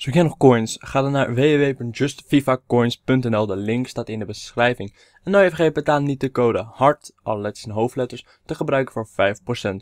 Zoek dus jij nog coins? Ga dan naar www.justfifacoins.nl, de link staat in de beschrijving. En nou even vergeet betaal niet de code hard alle letters en hoofdletters, te gebruiken voor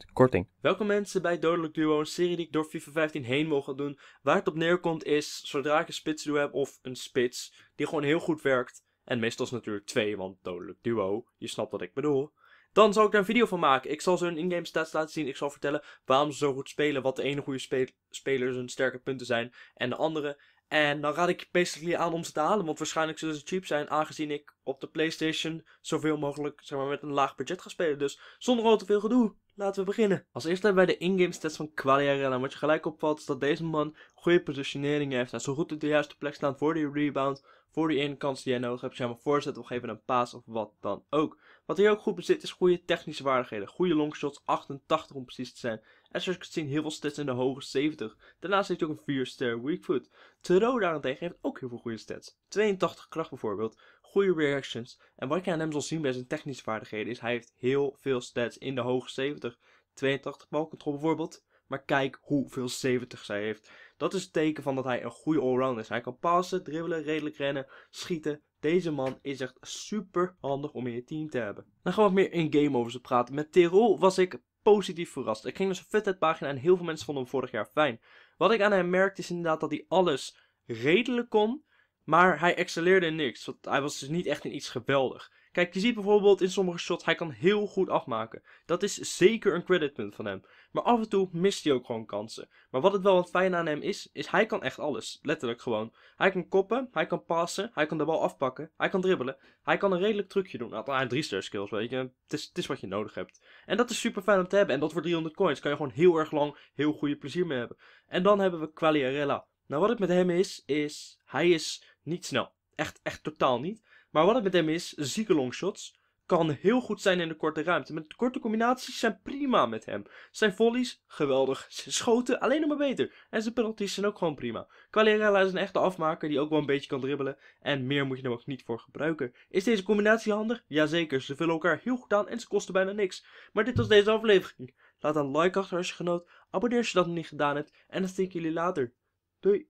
5% korting. Welkom mensen bij Dodelijk Duo, een serie die ik door FIFA 15 heen wil gaan doen. Waar het op neerkomt is, zodra ik een spits duo heb of een spits, die gewoon heel goed werkt. En meestal is natuurlijk twee, want Dodelijk Duo, je snapt wat ik bedoel. Dan zal ik daar een video van maken. Ik zal ze een in-game stats laten zien. Ik zal vertellen waarom ze zo goed spelen. Wat de ene goede spe speler hun sterke punten zijn. En de andere. En dan raad ik je basically aan om ze te halen, want waarschijnlijk zullen ze cheap zijn, aangezien ik op de PlayStation zoveel mogelijk zeg maar, met een laag budget ga spelen. Dus zonder al te veel gedoe, laten we beginnen. Als eerste bij wij de in-game stats van Qualiarella. En wat je gelijk opvalt is dat deze man goede positionering heeft. Hij zo goed op de juiste plek staan voor die rebound, voor die ene kans die hij nodig hebt. zeg maar voorzet of geven een paas of wat dan ook. Wat hij ook goed bezit is goede technische vaardigheden. Goede longshots, 88 om precies te zijn. En zoals je kunt zien, heel veel stats in de hoge 70. Daarnaast heeft hij ook een 4-ster weak foot. Tero daarentegen heeft ook heel veel goede stats. 82 kracht bijvoorbeeld, goede reactions. En wat ik aan hem zal zien bij zijn technische vaardigheden is, hij heeft heel veel stats in de hoge 70. 82 balcontrol bijvoorbeeld. Maar kijk hoeveel 70 zij heeft. Dat is het teken van dat hij een goede allround is. Hij kan passen, dribbelen, redelijk rennen, schieten. Deze man is echt super handig om in je team te hebben. Dan gaan we wat meer in-game over ze praten. Met Terol was ik positief verrast. Ik ging naar dus zijn Fithead pagina en heel veel mensen vonden hem vorig jaar fijn. Wat ik aan hem merkte is inderdaad dat hij alles redelijk kon. Maar hij excelleerde in niks. Want hij was dus niet echt in iets geweldig. Kijk, je ziet bijvoorbeeld in sommige shots, hij kan heel goed afmaken. Dat is zeker een creditpunt van hem. Maar af en toe mist hij ook gewoon kansen. Maar wat het wel wat fijn aan hem is, is hij kan echt alles. Letterlijk gewoon. Hij kan koppen, hij kan passen, hij kan de bal afpakken, hij kan dribbelen. Hij kan een redelijk trucje doen. Nou, drie ster skills, weet je. Het is, het is wat je nodig hebt. En dat is super fijn om te hebben. En dat voor 300 coins kan je gewoon heel erg lang heel goede plezier mee hebben. En dan hebben we Qualiarella. Nou, wat het met hem is, is hij is niet snel. Echt, echt totaal niet. Maar wat het met hem is, zieke longshots. Kan heel goed zijn in de korte ruimte. Met korte combinaties zijn prima met hem. Zijn volleys, geweldig. Zijn schoten, alleen nog maar beter. En zijn penalties zijn ook gewoon prima. Quagliarella is een echte afmaker die ook wel een beetje kan dribbelen. En meer moet je er ook niet voor gebruiken. Is deze combinatie handig? Jazeker, ze vullen elkaar heel goed aan en ze kosten bijna niks. Maar dit was deze aflevering. Laat een like achter als je genoot. Abonneer als je dat nog niet gedaan hebt. En dan zie ik jullie later. Doei!